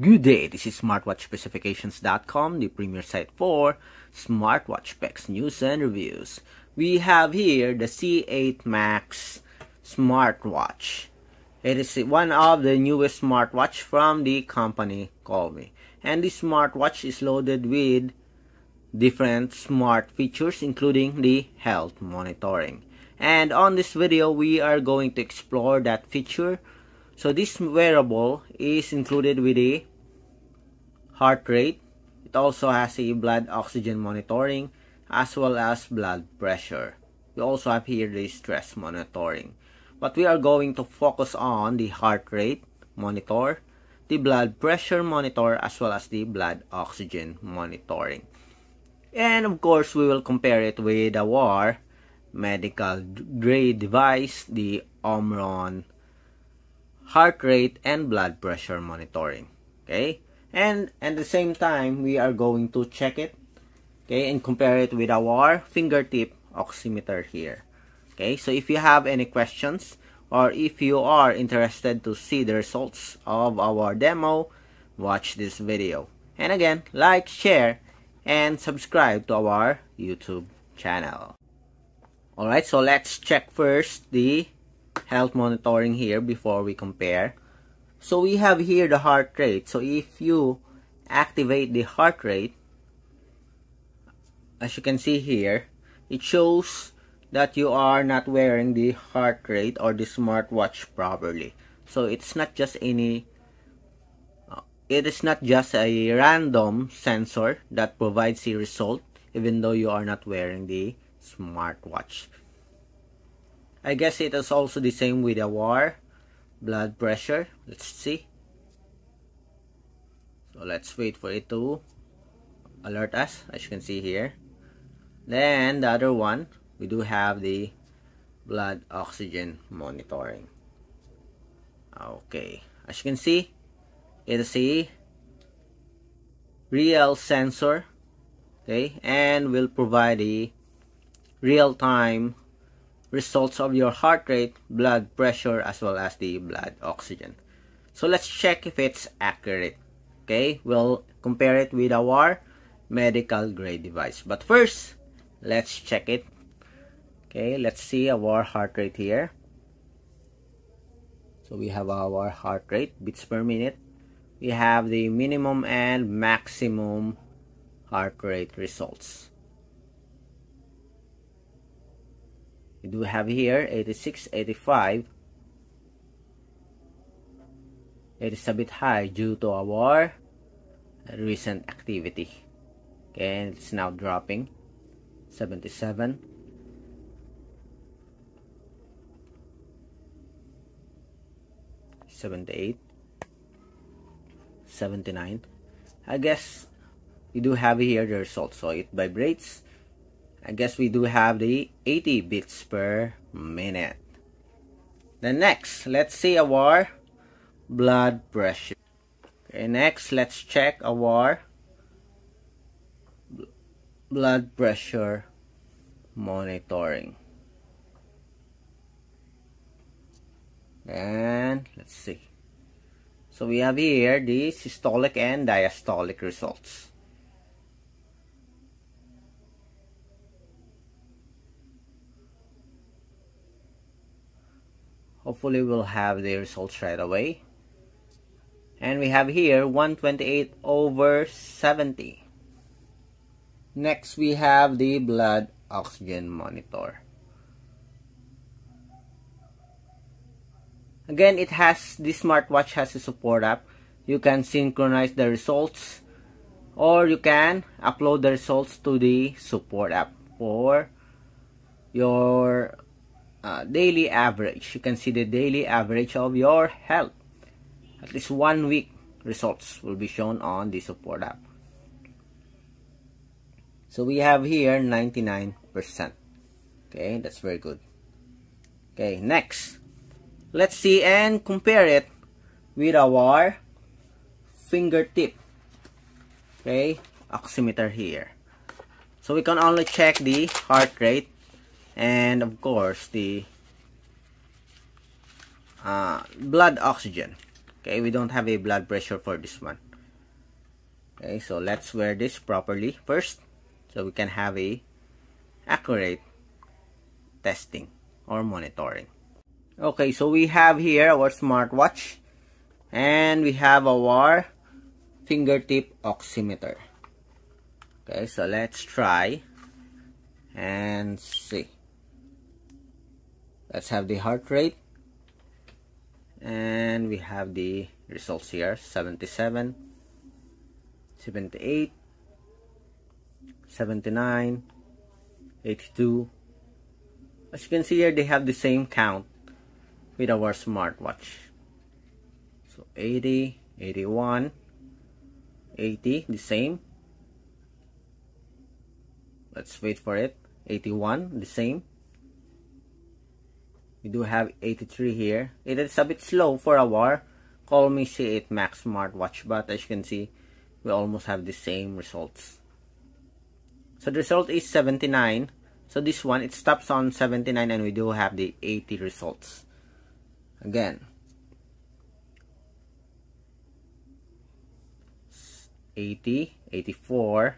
Good day, this is smartwatchspecifications.com, the premier site for smartwatch specs, news, and reviews. We have here the C8 Max smartwatch. It is one of the newest smartwatch from the company me. And this smartwatch is loaded with different smart features including the health monitoring. And on this video, we are going to explore that feature so this wearable is included with a heart rate. It also has a blood oxygen monitoring as well as blood pressure. We also have here the stress monitoring. But we are going to focus on the heart rate monitor, the blood pressure monitor, as well as the blood oxygen monitoring. And of course, we will compare it with WAR medical grade device, the Omron heart rate and blood pressure monitoring. Okay? and at the same time we are going to check it okay and compare it with our fingertip oximeter here okay so if you have any questions or if you are interested to see the results of our demo watch this video and again like share and subscribe to our youtube channel alright so let's check first the health monitoring here before we compare so we have here the heart rate. So if you activate the heart rate, as you can see here, it shows that you are not wearing the heart rate or the smartwatch properly. So it's not just any uh, it is not just a random sensor that provides a result even though you are not wearing the smartwatch. I guess it is also the same with a war blood pressure. Let's see. So let's wait for it to alert us as you can see here. Then the other one, we do have the blood oxygen monitoring. Okay, as you can see, it is a real sensor okay and will provide a real-time results of your heart rate, blood pressure, as well as the blood oxygen. So let's check if it's accurate. Okay, we'll compare it with our medical grade device. But first, let's check it. Okay, let's see our heart rate here. So we have our heart rate, beats per minute. We have the minimum and maximum heart rate results. you do have here 86 85 it is a bit high due to our recent activity okay and it's now dropping 77 78 79 I guess you do have here the result so it vibrates I guess we do have the 80 bits per minute. The next, let's see our blood pressure. Okay, next, let's check our blood pressure monitoring. And let's see. So we have here the systolic and diastolic results. hopefully we'll have the results right away and we have here 128 over 70 next we have the blood oxygen monitor again it has this smartwatch has a support app you can synchronize the results or you can upload the results to the support app for your uh, daily average. You can see the daily average of your health. At least one week results will be shown on the support app. So we have here 99%. Okay, that's very good. Okay, next. Let's see and compare it with our fingertip. Okay, oximeter here. So we can only check the heart rate and of course the uh, blood oxygen okay we don't have a blood pressure for this one okay so let's wear this properly first so we can have a accurate testing or monitoring okay so we have here our smartwatch and we have our fingertip oximeter okay so let's try and see let's have the heart rate and we have the results here 77 78 79 82 as you can see here they have the same count with our smartwatch so 80 81 80 the same let's wait for it 81 the same we do have 83 here. It is a bit slow for a war. Call me C8 Max smartwatch, but as you can see, we almost have the same results. So the result is 79. So this one, it stops on 79 and we do have the 80 results. Again. 80, 84,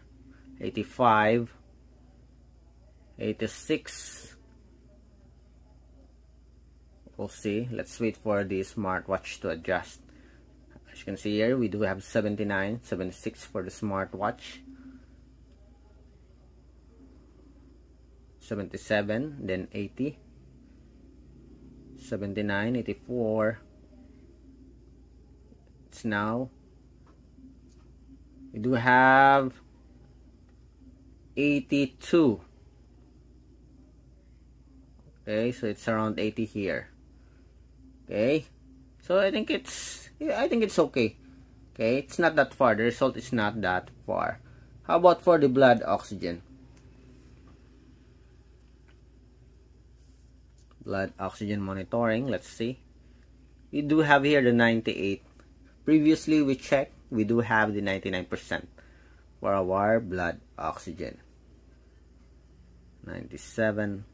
85, 86, we'll see let's wait for the smartwatch to adjust as you can see here we do have 79 76 for the smartwatch 77 then 80 79 84 it's now we do have 82 okay so it's around 80 here okay so i think it's yeah, i think it's okay okay it's not that far the result is not that far how about for the blood oxygen blood oxygen monitoring let's see we do have here the 98 previously we checked we do have the 99 percent for our blood oxygen 97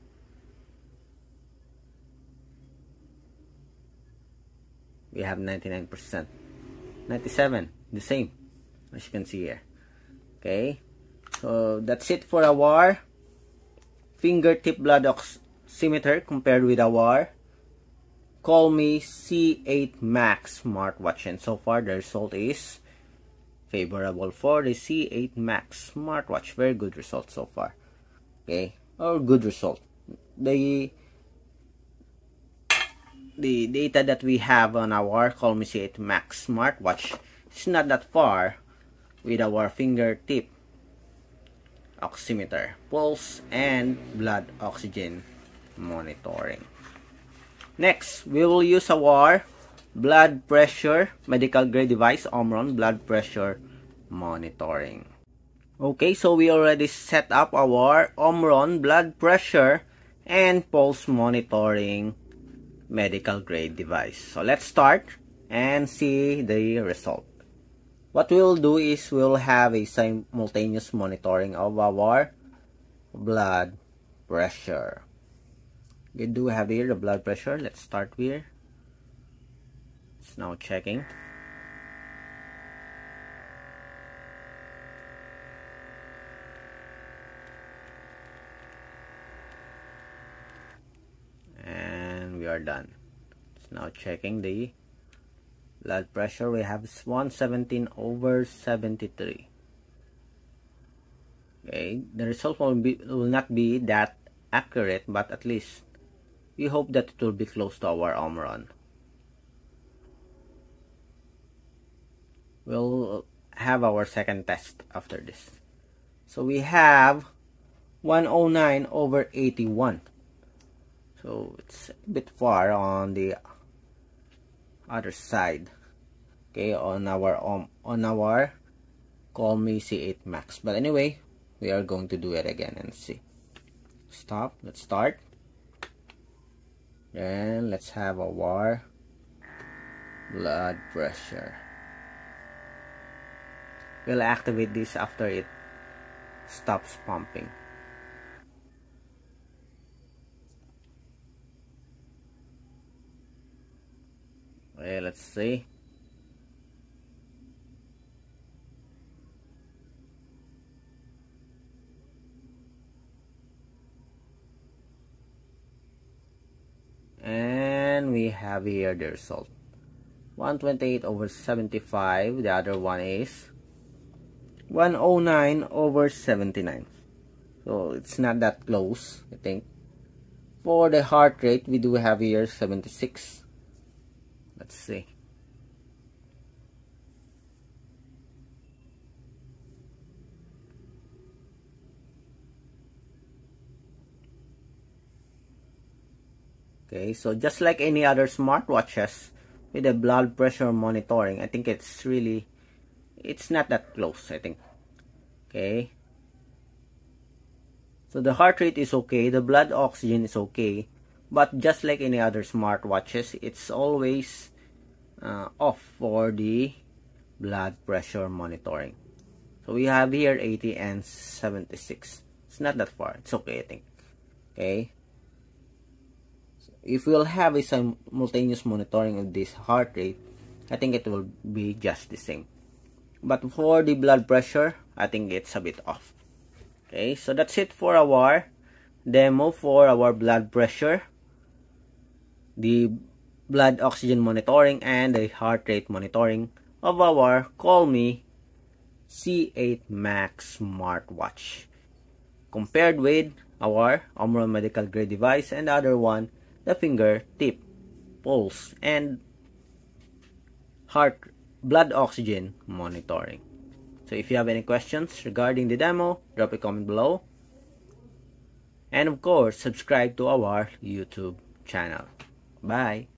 we have 99%. 97, the same, as you can see here. Okay, so that's it for our fingertip blood oximeter compared with our Call Me C8 Max smartwatch. And so far, the result is favorable for the C8 Max smartwatch. Very good result so far. Okay, or good result. The the data that we have on our Colmi 8 Max smartwatch is not that far with our fingertip oximeter, pulse, and blood oxygen monitoring. Next, we will use our blood pressure medical grade device Omron blood pressure monitoring. Okay, so we already set up our Omron blood pressure and pulse monitoring medical grade device. So let's start and see the result. What we'll do is we'll have a simultaneous monitoring of our blood pressure. We do have here the blood pressure. Let's start here. It's now checking. are done it's now checking the blood pressure we have 117 over 73 okay the result will be will not be that accurate but at least we hope that it will be close to our Omron we'll have our second test after this so we have 109 over 81 so it's a bit far on the other side okay on our um, on our call me c8 max but anyway we are going to do it again and see stop let's start and let's have a war blood pressure we'll activate this after it stops pumping Okay, let's see. And we have here the result. 128 over 75. The other one is 109 over 79. So it's not that close, I think. For the heart rate, we do have here 76 Let's see. Okay, so just like any other smartwatches with a blood pressure monitoring, I think it's really, it's not that close, I think. Okay. So the heart rate is okay, the blood oxygen is okay, but just like any other smartwatches, it's always uh, off for the blood pressure monitoring. So we have here 80 and 76. It's not that far. It's okay, I think. Okay. So if we'll have a simultaneous monitoring of this heart rate, I think it will be just the same. But for the blood pressure, I think it's a bit off. Okay, so that's it for our demo for our blood pressure. The blood oxygen monitoring and the heart rate monitoring of our Call Me C8 Max smartwatch compared with our Omron medical grade device and the other one the fingertip pulse and heart blood oxygen monitoring so if you have any questions regarding the demo drop a comment below and of course subscribe to our youtube channel bye